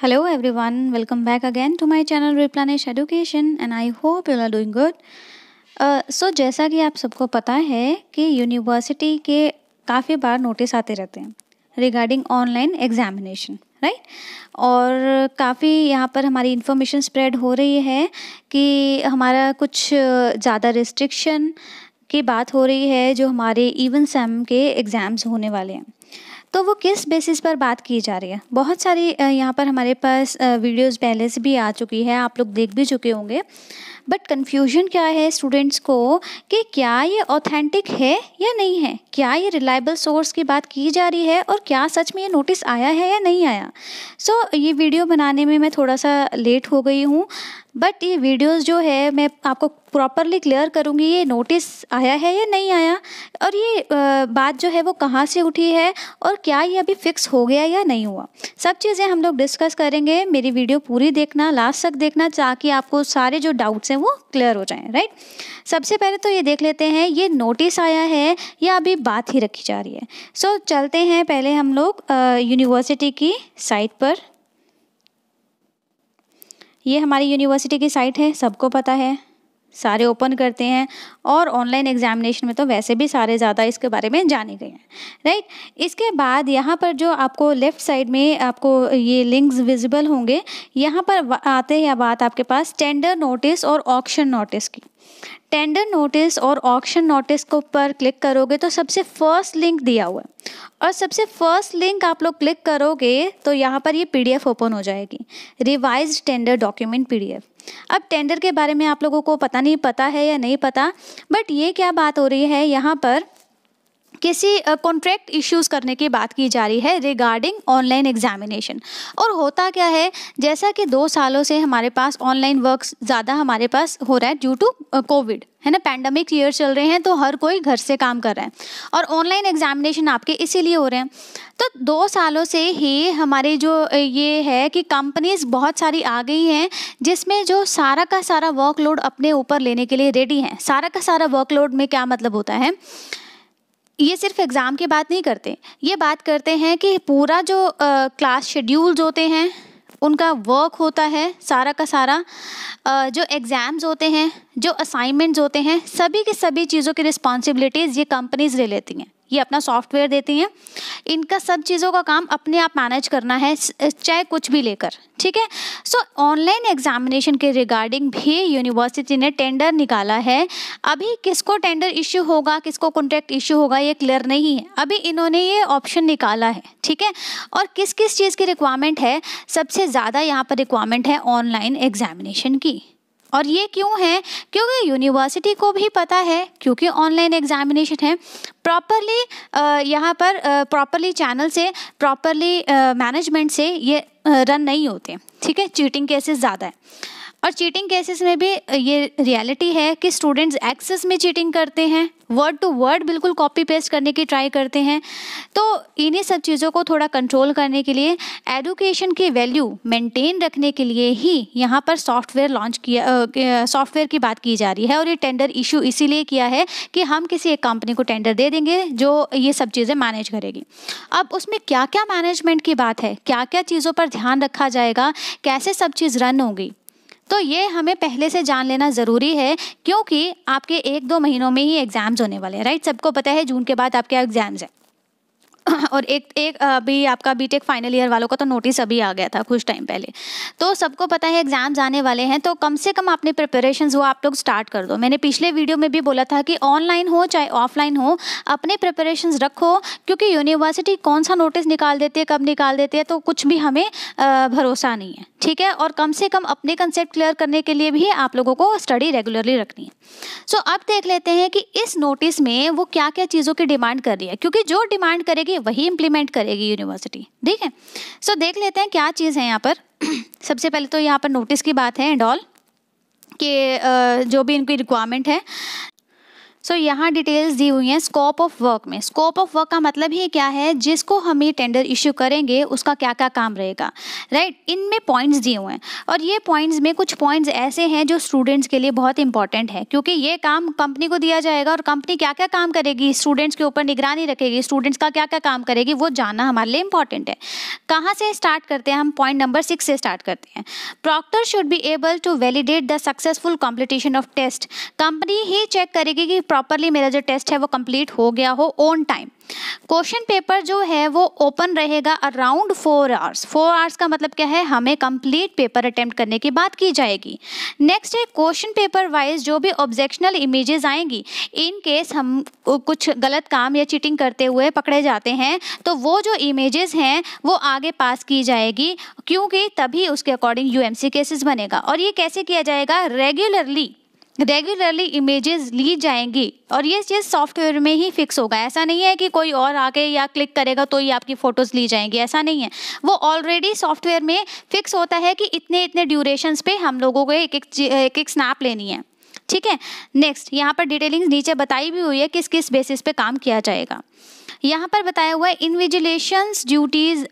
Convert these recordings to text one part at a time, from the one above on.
Hello everyone, welcome back again to my channel Replenish Education and I hope you are doing good. So uh, so, जैसा कि आप सबको पता है कि यूनिवर्सिटी के काफ़ी बार नोटिस आते रहते हैं रिगार्डिंग ऑनलाइन एग्जामिनेशन राइट और काफ़ी यहाँ पर हमारी इन्फॉर्मेशन स्प्रेड हो रही है कि हमारा कुछ uh, ज़्यादा रिस्ट्रिक्शन की बात हो रही है जो हमारे इवन सेम के एग्ज़ाम्स होने वाले हैं तो वो किस बेसिस पर बात की जा रही है बहुत सारी यहाँ पर हमारे पास वीडियोस पहले से भी आ चुकी है आप लोग देख भी चुके होंगे बट कन्फ्यूजन क्या है स्टूडेंट्स को कि क्या ये ऑथेंटिक है या नहीं है क्या ये रिलायबल सोर्स की बात की जा रही है और क्या सच में ये नोटिस आया है या नहीं आया सो so, ये वीडियो बनाने में मैं थोड़ा सा लेट हो गई हूँ बट ये वीडियोस जो है मैं आपको प्रॉपरली क्लियर करूँगी ये नोटिस आया है या नहीं आया और ये बात जो है वो कहाँ से उठी है और क्या ये अभी फिक्स हो गया या नहीं हुआ सब चीज़ें हम लोग डिस्कस करेंगे मेरी वीडियो पूरी देखना लास्ट तक देखना ताकि आपको सारे जो डाउट्स हैं वो क्लियर हो जाएँ राइट सबसे पहले तो ये देख लेते हैं ये नोटिस आया है या अभी बात ही रखी जा रही है सो so, चलते हैं पहले हम लोग यूनिवर्सिटी की साइट पर ये हमारी यूनिवर्सिटी की साइट है सबको पता है सारे ओपन करते हैं और ऑनलाइन एग्जामिनेशन में तो वैसे भी सारे ज़्यादा इसके बारे में जाने गए हैं राइट इसके बाद यहाँ पर जो आपको लेफ़्ट साइड में आपको ये लिंक्स विजिबल होंगे यहाँ पर आते हैं बात आपके पास टेंडर नोटिस और ऑक्शन नोटिस की टेंडर नोटिस और ऑक्शन नोटिस को पर क्लिक करोगे तो सबसे फर्स्ट लिंक दिया हुआ है और सबसे फर्स्ट लिंक आप लोग क्लिक करोगे तो यहाँ पर ये पीडीएफ ओपन हो जाएगी रिवाइज टेंडर डॉक्यूमेंट पीडीएफ अब टेंडर के बारे में आप लोगों को पता नहीं पता है या नहीं पता बट ये क्या बात हो रही है यहाँ पर किसी कॉन्ट्रैक्ट इश्यूज़ करने की बात की जा रही है रिगार्डिंग ऑनलाइन एग्जामिनेशन और होता क्या है जैसा कि दो सालों से हमारे पास ऑनलाइन वर्क ज़्यादा हमारे पास हो रहा है ड्यू टू कोविड है ना पैंडमिक ईयर चल रहे हैं तो हर कोई घर से काम कर रहा है और ऑनलाइन एग्जामिनेशन आपके इसीलिए हो रहे हैं तो दो सालों से ही हमारे जो ये है कि कंपनीज बहुत सारी आ गई हैं जिसमें जो सारा का सारा वर्कलोड अपने ऊपर लेने के लिए रेडी हैं सारा का सारा वर्कलोड में क्या मतलब होता है ये सिर्फ एग्ज़ाम की बात नहीं करते ये बात करते हैं कि पूरा जो आ, क्लास शेड्यूल्स होते हैं उनका वर्क होता है सारा का सारा जो एग्ज़ाम्स होते हैं जो असाइनमेंट्स होते हैं सभी के सभी चीज़ों की रिस्पॉन्सिबिलिटीज़ ये कंपनीज़ ले लेती हैं ये अपना सॉफ्टवेयर देती हैं इनका सब चीज़ों का काम अपने आप मैनेज करना है चाहे कुछ भी लेकर ठीक है सो ऑनलाइन एग्जामिनेशन के रिगार्डिंग भी यूनिवर्सिटी ने टेंडर निकाला है अभी किसको टेंडर इश्यू होगा किसको कॉन्ट्रैक्ट इश्यू होगा ये क्लियर नहीं है अभी इन्होंने ये ऑप्शन निकाला है ठीक है और किस किस चीज़ की रिक्वायरमेंट है सबसे ज़्यादा यहाँ पर रिक्वायरमेंट है ऑनलाइन एग्जामिनेशन की और ये क्यों है क्योंकि यूनिवर्सिटी को भी पता है क्योंकि ऑनलाइन एग्जामिनेशन है प्रॉपरली यहाँ पर प्रॉपरली चैनल से प्रॉपरली मैनेजमेंट से ये रन नहीं होते ठीक है चीटिंग केसेस ज़्यादा है और चीटिंग केसेस में भी ये रियलिटी है कि स्टूडेंट्स एक्सेस में चीटिंग करते हैं वर्ड टू वर्ड बिल्कुल कॉपी पेस्ट करने की ट्राई करते हैं तो इन्हीं सब चीज़ों को थोड़ा कंट्रोल करने के लिए एडुकेशन की वैल्यू मेंटेन रखने के लिए ही यहाँ पर सॉफ्टवेयर लॉन्च किया सॉफ्टवेयर की बात की जा रही है और ये टेंडर इशू इसीलिए किया है कि हम किसी एक कंपनी को टेंडर दे देंगे जो ये सब चीज़ें मैनेज करेगी अब उसमें क्या क्या मैनेजमेंट की बात है क्या क्या चीज़ों पर ध्यान रखा जाएगा कैसे सब चीज़ रन होगी तो ये हमें पहले से जान लेना ज़रूरी है क्योंकि आपके एक दो महीनों में ही एग्ज़ाम्स होने वाले हैं राइट सबको पता है जून के बाद आपके एग्ज़ाम्स हैं और एक एक अभी आपका बीटेक फाइनल ईयर वालों का तो नोटिस अभी आ गया था कुछ टाइम पहले तो सबको पता है एग्ज़ाम्स आने वाले हैं तो कम से कम आपने प्रिपरेशन वो आप लोग स्टार्ट कर दो मैंने पिछले वीडियो में भी बोला था कि ऑनलाइन हो चाहे ऑफलाइन हो अपने प्रिपरेशन रखो क्योंकि यूनिवर्सिटी कौन सा नोटिस निकाल देती है कब निकाल देती है तो कुछ भी हमें भरोसा नहीं है ठीक है और कम से कम अपने कंसेप्ट क्लियर करने के लिए भी आप लोगों को स्टडी रेगुलरली रखनी है सो so, अब देख लेते हैं कि इस नोटिस में वो क्या क्या चीज़ों की डिमांड कर रही है क्योंकि जो डिमांड करेगी वही इम्प्लीमेंट करेगी यूनिवर्सिटी ठीक है सो देख लेते हैं क्या चीज़ है यहाँ पर सबसे पहले तो यहाँ पर नोटिस की बात है एंड ऑल के जो भी इनकी रिक्वायरमेंट है सो so, यहाँ डिटेल्स दी हुई हैं स्कोप ऑफ वर्क में स्कोप ऑफ वर्क का मतलब ही क्या है जिसको हम ये टेंडर इश्यू करेंगे उसका क्या क्या काम रहेगा राइट right? इनमें पॉइंट्स दिए हुए हैं और ये पॉइंट्स में कुछ पॉइंट्स ऐसे हैं जो स्टूडेंट्स के लिए बहुत इंपॉर्टेंट है क्योंकि ये काम कंपनी को दिया जाएगा और कंपनी क्या क्या काम करेगी स्टूडेंट्स के ऊपर निगरानी रखेगी स्टूडेंट्स का क्या क्या काम करेगी वो जानना हमारे लिए इंपॉर्टेंट है कहाँ से स्टार्ट करते हैं हम पॉइंट नंबर सिक्स से स्टार्ट करते हैं proctor should be able to validate the successful competition of test company ही चेक करेगी कि प्रॉपरली मेरा जो टेस्ट है वो कंप्लीट हो गया हो ऑन टाइम क्वेश्चन पेपर जो है वो ओपन रहेगा around four hours four hours का मतलब क्या है हमें कंप्लीट पेपर अटेम्प्ट करने की बात की जाएगी नेक्स्ट है क्वेश्चन पेपर वाइज जो भी ऑब्जेक्शनल इमेजेस आएंगी इन केस हम कुछ गलत काम या चीटिंग करते हुए पकड़े जाते हैं तो वो जो इमेजेस हैं वो आगे पास की जाएगी क्योंकि तभी उसके अकॉर्डिंग यूएमसी केसेस बनेगा और ये कैसे किया जाएगा रेगुलरली रेगुलरली इमेजेस ली जाएंगी और ये चीज़ सॉफ्टवेयर में ही फिक्स होगा ऐसा नहीं है कि कोई और आके या क्लिक करेगा तो ही आपकी फ़ोटोज़ ली जाएंगी ऐसा नहीं है वो ऑलरेडी सॉफ्टवेयर में फिक्स होता है कि इतने इतने ड्यूरेशन पे हम लोगों को एक एक, एक, एक स्नैप लेनी है ठीक है नेक्स्ट यहाँ पर डिटेलिंग्स नीचे बताई भी हुई है किस किस बेसिस पे काम किया जाएगा यहाँ पर बताया हुआ है invigilation duties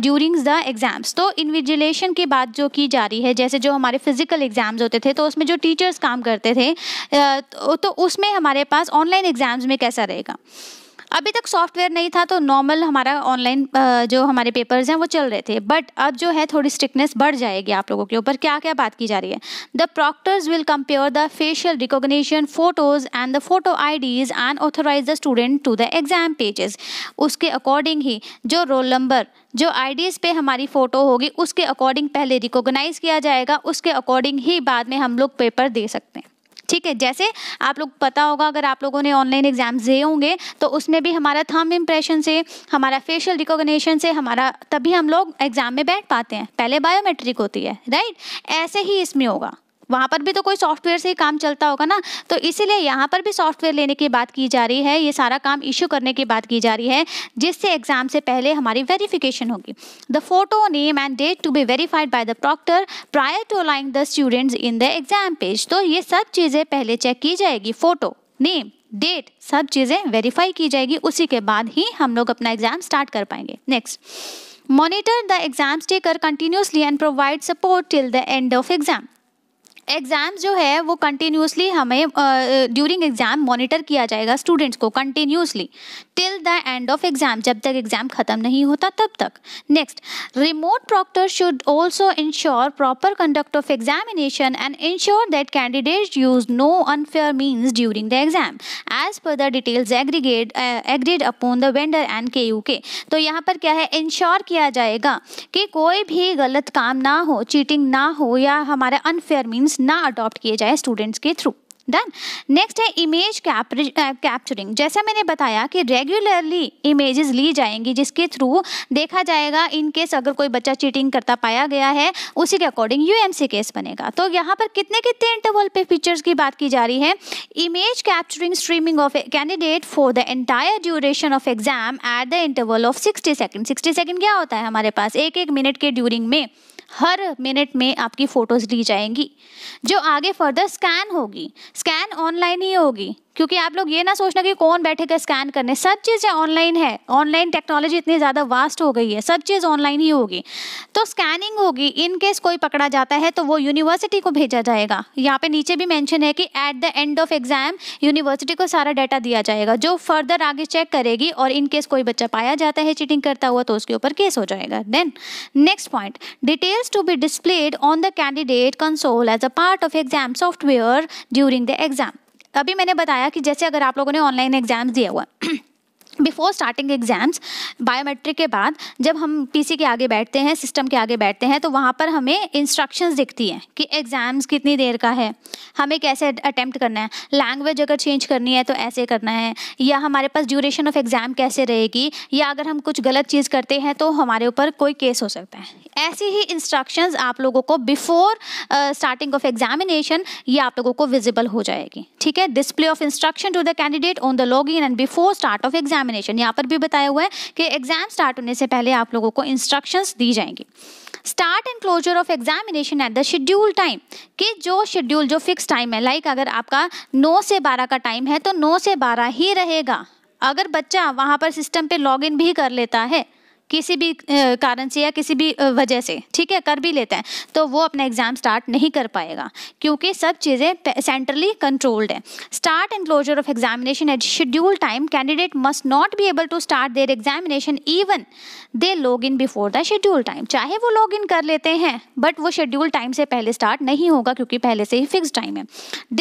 during the exams तो इन्विजिलेशन की बात जो की जा रही है जैसे जो हमारे फिजिकल एग्ज़ाम्स होते थे तो उसमें जो टीचर्स काम करते थे uh, तो, तो उसमें हमारे पास ऑनलाइन एग्ज़ाम्स में कैसा रहेगा अभी तक सॉफ्टवेयर नहीं था तो नॉर्मल हमारा ऑनलाइन जो हमारे पेपर्स हैं वो चल रहे थे बट अब जो है थोड़ी स्ट्रिक्टनेस बढ़ जाएगी आप लोगों के ऊपर क्या क्या बात की जा रही है the proctors will compare the facial recognition photos and the photo IDs and authorize the student to the exam pages उसके अकॉर्डिंग ही जो रोल नंबर जो आईडीज पे हमारी फ़ोटो होगी उसके अकॉर्डिंग पहले रिकॉग्नाइज किया जाएगा उसके अकॉर्डिंग ही बाद में हम लोग पेपर दे सकते हैं ठीक है जैसे आप लोग पता होगा अगर आप लोगों ने ऑनलाइन एग्जाम्स दिए होंगे तो उसमें भी हमारा थम इम्प्रेशन से हमारा फेशियल रिकोगनेशन से हमारा तभी हम लोग एग्ज़ाम में बैठ पाते हैं पहले बायोमेट्रिक होती है राइट ऐसे ही इसमें होगा वहाँ पर भी तो कोई सॉफ्टवेयर से ही काम चलता होगा ना तो इसीलिए यहाँ पर भी सॉफ्टवेयर लेने की बात की जा रही है ये सारा काम इश्यू करने की बात की जा रही है जिससे एग्जाम से पहले हमारी वेरीफिकेशन होगी the photo name and date to be verified by the proctor prior to allowing the students in the exam page तो ये सब चीज़ें पहले चेक की जाएगी फोटो नेम डेट सब चीज़ें वेरीफाई की जाएगी उसी के बाद ही हम लोग अपना एग्जाम स्टार्ट कर पाएंगे next monitor the exam taker continuously and provide support till the end of exam exams जो है वो कंटिन्यूसली हमें ड्यूरिंग एग्ज़ाम मॉनिटर किया जाएगा स्टूडेंट्स को continuously till the end of exam जब तक एग्ज़ाम ख़त्म नहीं होता तब तक next remote proctor should also ensure proper conduct of examination and ensure that candidate use no unfair means during the exam as per the details aggregate agreed upon the vendor and K U K तो यहाँ पर क्या है ensure किया जाएगा कि कोई भी गलत काम ना हो चीटिंग ना हो या हमारा अनफेयर मीन्स लर्निंग्स ना अडॉप्ट किए जाए स्टूडेंट्स के थ्रू डन नेक्स्ट है इमेज कैप्चरिंग जैसा मैंने बताया कि रेगुलरली इमेजेस ली जाएंगी जिसके थ्रू देखा जाएगा इन केस अगर कोई बच्चा चीटिंग करता पाया गया है उसी के अकॉर्डिंग यूएमसी केस बनेगा तो यहाँ पर कितने कितने इंटरवल पे फीचर्स की बात की जा रही है image capturing streaming of candidate for the entire duration of exam at the interval of sixty second sixty second क्या होता है हमारे पास एक एक मिनट के ड्यूरिंग में हर मिनट में आपकी फ़ोटोज़ ली जाएंगी जो आगे फर्दर स्कैन होगी स्कैन ऑनलाइन ही होगी क्योंकि आप लोग ये ना सोचना कि कौन बैठेगा स्कैन करने सब चीज़ें ऑनलाइन है ऑनलाइन टेक्नोलॉजी इतनी ज़्यादा वास्ट हो गई है सब चीज़ ऑनलाइन ही होगी तो स्कैनिंग होगी इन केस कोई पकड़ा जाता है तो वो यूनिवर्सिटी को भेजा जाएगा यहाँ पे नीचे भी मेंशन है कि at the end of exam university को सारा डाटा दिया जाएगा जो फर्दर आगे चेक करेगी और इन केस कोई बच्चा पाया जाता है चीटिंग करता हुआ तो उसके ऊपर केस हो जाएगा then next point details to be displayed on the candidate console as a part of exam software during the exam अभी मैंने बताया कि जैसे अगर आप लोगों ने ऑनलाइन एग्जाम्स दिया हुआ बिफोर स्टार्टिंग एग्ज़ाम्स बायोमेट्रिक के बाद जब हम पीसी के आगे बैठते हैं सिस्टम के आगे बैठते हैं तो वहाँ पर हमें इंस्ट्रक्शंस दिखती हैं कि एग्ज़ाम्स कितनी देर का है हमें कैसे अटैम्प्ट करना है लैंग्वेज अगर चेंज करनी है तो ऐसे करना है या हमारे पास ड्यूरेशन ऑफ एग्ज़ाम कैसे रहेगी या अगर हम कुछ गलत चीज़ करते हैं तो हमारे ऊपर कोई केस हो सकता है ऐसी ही इंस्ट्रक्शन आप लोगों को बिफोर स्टार्टिंग ऑफ एग्जामिनेशन ये आप लोगों को विजिबल हो जाएगी ठीक है display of instruction to the candidate on the log in and before start of exam examination यहाँ पर भी बताया हुआ है कि एग्जाम स्टार्ट होने से पहले आप लोगों को इंस्ट्रक्शंस दी जाएंगी start and closure of examination at the schedule time कि जो शेड्यूल जो फिक्स टाइम है लाइक like अगर आपका 9 से 12 का टाइम है तो 9 से 12 ही रहेगा अगर बच्चा वहाँ पर सिस्टम पे लॉग भी कर लेता है किसी भी कारण से या किसी भी वजह से ठीक है कर भी लेते हैं तो वो अपना एग्ज़ाम स्टार्ट नहीं कर पाएगा क्योंकि सब चीज़ें सेंट्रली कंट्रोल्ड है start and closure of examination at schedule time candidate must not be able to start their examination even they log in before the schedule time चाहे वो लॉग इन कर लेते हैं बट वो शेड्यूल टाइम से पहले start नहीं होगा क्योंकि पहले से ही फिक्स टाइम है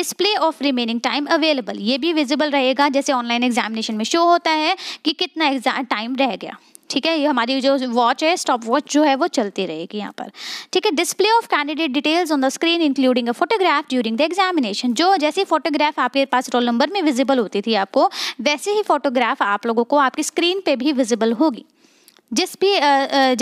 display of remaining time available ये भी विजिबल रहेगा जैसे ऑनलाइन एग्जामिनेशन में शो होता है कि कितना टाइम रह गया ठीक है ये हमारी जो वॉच है स्टॉप वॉच जो है वो चलती रहेगी यहाँ पर ठीक है display of candidate details on the screen including a photograph during the examination जो जैसी फोटोग्राफ आपके पास रोल नंबर में विजिबल होती थी आपको वैसे ही फोटोग्राफ आप लोगों को आपकी स्क्रीन पर भी विजिबल होगी जिस भी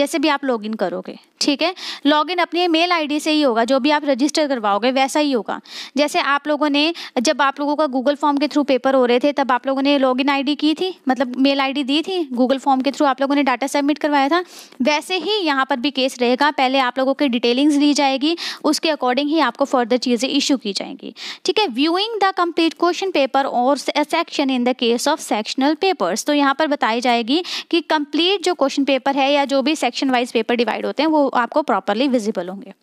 जैसे भी आप लॉग करोगे ठीक है लॉगिन अपने मेल आईडी से ही होगा जो भी आप रजिस्टर करवाओगे वैसा ही होगा जैसे आप लोगों ने जब आप लोगों का गूगल फॉर्म के थ्रू पेपर हो रहे थे तब आप लोगों ने लॉगिन आईडी की थी मतलब मेल आईडी दी थी गूगल फॉर्म के थ्रू आप लोगों ने डाटा सबमिट करवाया था वैसे ही यहाँ पर भी केस रहेगा पहले आप लोगों की डिटेलिंग्स ली जाएगी उसके अकॉर्डिंग ही आपको फर्दर चीज़ें इशू की जाएंगी ठीक है viewing the complete question paper और section in the case of sectional papers तो यहाँ पर बताई जाएगी कि कंप्लीट जो क्वेश्चन पेपर है या जो भी सेक्शन वाइज पेपर डिवाइड होते हैं वो आपको प्रॉपरली विजिबल होंगे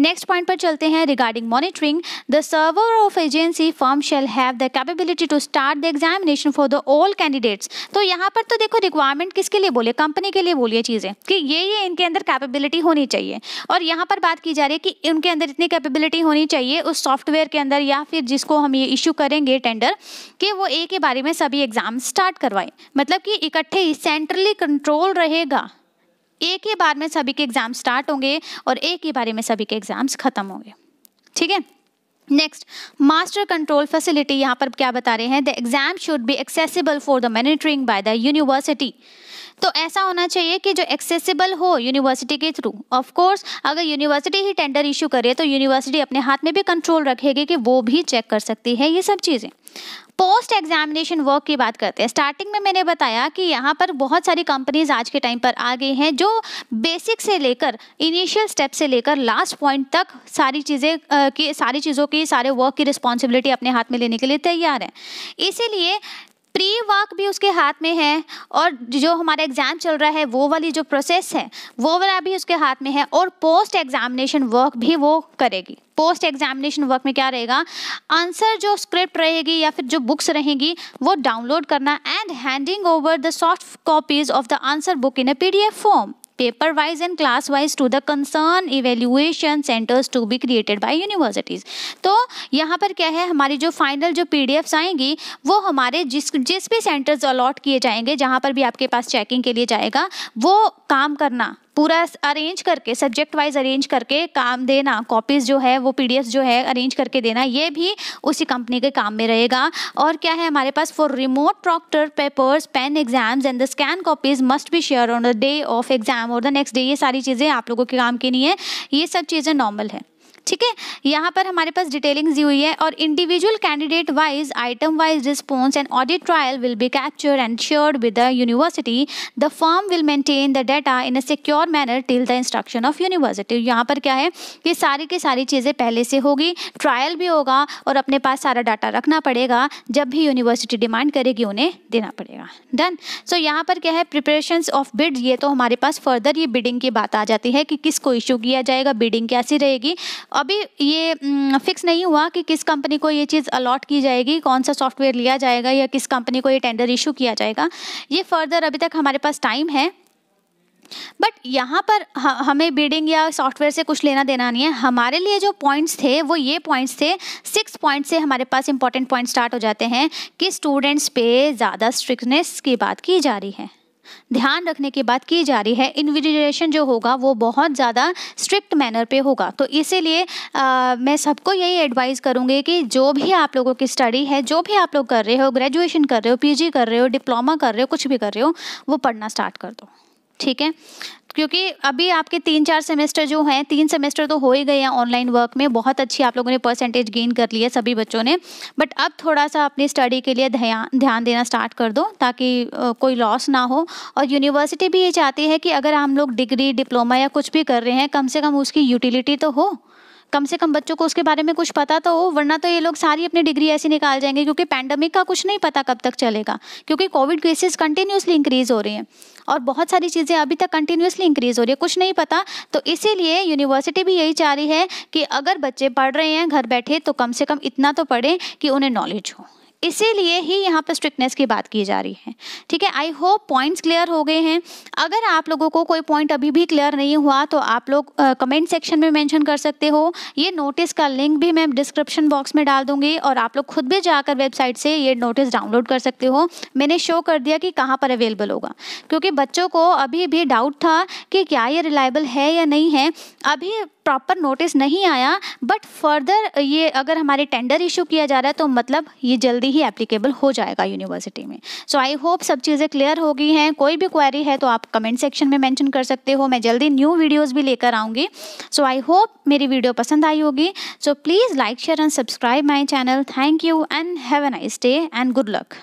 नेक्स्ट पॉइंट पर चलते हैं regarding monitoring the server of agency firm shall have the capability to start the examination for the all candidates तो यहाँ पर तो देखो रिक्वायरमेंट किसके लिए बोले कंपनी के लिए बोलिए चीज़ें कि ये ये इनके अंदर कैपेबिलिटी होनी चाहिए और यहाँ पर बात की जा रही है कि उनके अंदर इतनी कैपेबिलिटी होनी चाहिए उस सॉफ्टवेयर के अंदर या फिर जिसको हम ये इशू करेंगे टेंडर कि वो एक ही बारे में सभी एग्ज़ाम स्टार्ट करवाएं मतलब कि इकट्ठे ही सेंट्रली कंट्रोल रहेगा एक ही बार में सभी के एग्ज़ाम स्टार्ट होंगे और एक ही बारे में सभी के एग्ज़ाम्स ख़त्म होंगे ठीक है नेक्स्ट मास्टर कंट्रोल फैसिलिटी यहाँ पर क्या बता रहे हैं the exam should be accessible for the monitoring by the university तो ऐसा होना चाहिए कि जो एक्सेसिबल हो यूनिवर्सिटी के थ्रू ऑफ कोर्स अगर यूनिवर्सिटी ही टेंडर इशू करे तो यूनिवर्सिटी अपने हाथ में भी कंट्रोल रखेगी कि वो भी चेक कर सकती है ये सब चीज़ें पोस्ट एग्जामिनेशन वर्क की बात करते हैं स्टार्टिंग में मैंने बताया कि यहाँ पर बहुत सारी कंपनीज आज के टाइम पर आ गई हैं जो बेसिक से लेकर इनिशियल स्टेप से लेकर लास्ट पॉइंट तक सारी चीज़ें की सारी चीज़ों की सारे वर्क की रिस्पॉन्सिबिलिटी अपने हाथ में लेने के लिए तैयार हैं इसीलिए प्री वर्क भी उसके हाथ में है और जो हमारा एग्ज़ाम चल रहा है वो वाली जो प्रोसेस है वो वाला भी उसके हाथ में है और पोस्ट एग्जामिनेशन वर्क भी वो करेगी पोस्ट एग्जामिनेशन वर्क में क्या रहेगा आंसर जो स्क्रिप्ट रहेगी या फिर जो बुक्स रहेगी वो डाउनलोड करना and handing over the soft copies of the answer book in A P form paper wise and class wise to the concern evaluation centres to be created by universities तो यहाँ पर क्या है हमारी जो फाइनल जो P आएंगी वो हमारे जिस जिस भी सेंटर्स अलॉट किए जाएंगे जहाँ पर भी आपके पास चेकिंग के लिए जाएगा वो काम करना पूरा अरेंज करके सब्जेक्ट वाइज अरेंज करके काम देना कॉपीज़ जो है वो पी जो है अरेंज करके देना ये भी उसी कंपनी के काम में रहेगा और क्या है हमारे पास for remote proctor papers pen exams and the scan copies must be share on the day of exam और द नेक्स्ट डे ये सारी चीज़ें आप लोगों के काम की नहीं है ये सब चीज़ें नॉर्मल है ठीक है यहाँ पर हमारे पास डिटेलिंग दी हुई है और individual candidate wise item wise response and audit trial will be capture and assured with the university the form will maintain the data in a secure manner till the instruction of university यहाँ पर क्या है कि सारी की सारी चीज़ें पहले से होगी ट्रायल भी होगा और अपने पास सारा डाटा रखना पड़ेगा जब भी यूनिवर्सिटी डिमांड करेगी उन्हें देना पड़ेगा डन सो so, यहाँ पर क्या है प्रिपरेशन ऑफ बिड ये तो हमारे पास फर्दर ये बिडिंग की बात आ जाती है कि किसको इशू किया जाएगा बिडिंग कैसी रहेगी अभी ये फिक्स नहीं हुआ कि किस कंपनी को ये चीज़ अलॉट की जाएगी कौन सा सॉफ्टवेयर लिया जाएगा या किस कंपनी को ये टेंडर इशू किया जाएगा ये फर्दर अभी तक हमारे पास टाइम है बट यहाँ पर हमें बिल्डिंग या सॉफ्टवेयर से कुछ लेना देना नहीं है हमारे लिए जो पॉइंट्स थे वो ये पॉइंट्स थे सिक्स पॉइंट्स से हमारे पास इंपॉर्टेंट पॉइंट स्टार्ट हो जाते हैं कि स्टूडेंट्स पे ज़्यादा स्ट्रिक्टनेस की बात की जा रही है ध्यान रखने की बात की जा रही है इन्विजिलेशन जो होगा वो बहुत ज़्यादा स्ट्रिक्ट मैनर पे होगा तो इसीलिए मैं सबको यही एडवाइस करूँगी कि जो भी आप लोगों की स्टडी है जो भी आप लोग कर रहे हो ग्रेजुएशन कर रहे हो पीजी कर रहे हो डिप्लोमा कर रहे हो कुछ भी कर रहे हो वो पढ़ना स्टार्ट कर दो ठीक है क्योंकि अभी आपके तीन चार सेमेस्टर जो हैं तीन सेमेस्टर तो हो ही गए हैं ऑनलाइन वर्क में बहुत अच्छी आप लोगों ने परसेंटेज गेन कर लिया सभी बच्चों ने बट अब थोड़ा सा अपनी स्टडी के लिए ध्यान ध्यान देना स्टार्ट कर दो ताकि कोई लॉस ना हो और यूनिवर्सिटी भी ये चाहती है कि अगर हम लोग डिग्री डिप्लोमा या कुछ भी कर रहे हैं कम से कम उसकी यूटिलिटी तो हो कम से कम बच्चों को उसके बारे में कुछ पता तो हो वरना तो ये लोग सारी अपनी डिग्री ऐसी निकाल जाएंगे क्योंकि पैंडमिक का कुछ नहीं पता कब तक चलेगा क्योंकि कोविड केसेस कंटिन्यूसली इंक्रीज़ हो रही हैं और बहुत सारी चीज़ें अभी तक कंटिन्यूसली इंक्रीज़ हो रही है कुछ नहीं पता तो इसीलिए यूनिवर्सिटी भी यही चाह रही है कि अगर बच्चे पढ़ रहे हैं घर बैठे तो कम से कम इतना तो पढ़ें कि उन्हें नॉलेज हो इसीलिए ही यहाँ पर स्ट्रिक्टनेस की बात की जा रही है ठीक है आई होप पॉइंट्स क्लियर हो गए हैं अगर आप लोगों को कोई पॉइंट अभी भी क्लियर नहीं हुआ तो आप लोग कमेंट सेक्शन में मेंशन कर सकते हो ये नोटिस का लिंक भी मैं डिस्क्रिप्शन बॉक्स में डाल दूंगी और आप लोग खुद भी जाकर वेबसाइट से ये नोटिस डाउनलोड कर सकते हो मैंने शो कर दिया कि कहाँ पर अवेलेबल होगा क्योंकि बच्चों को अभी भी डाउट था कि क्या ये रिलायबल है या नहीं है अभी प्रॉपर नोटिस नहीं आया बट फर्दर ये अगर हमारे टेंडर इशू किया जा रहा है तो मतलब ये जल्दी ही एप्लीकेबल हो जाएगा यूनिवर्सिटी में सो आई होप सब चीज़ें क्लियर हो गई हैं कोई भी क्वेरी है तो आप कमेंट सेक्शन में मैंशन कर सकते हो मैं जल्दी न्यू वीडियोज़ भी लेकर आऊँगी सो आई होप मेरी वीडियो पसंद आई होगी so please like share and subscribe my channel thank you and have an nice day and good luck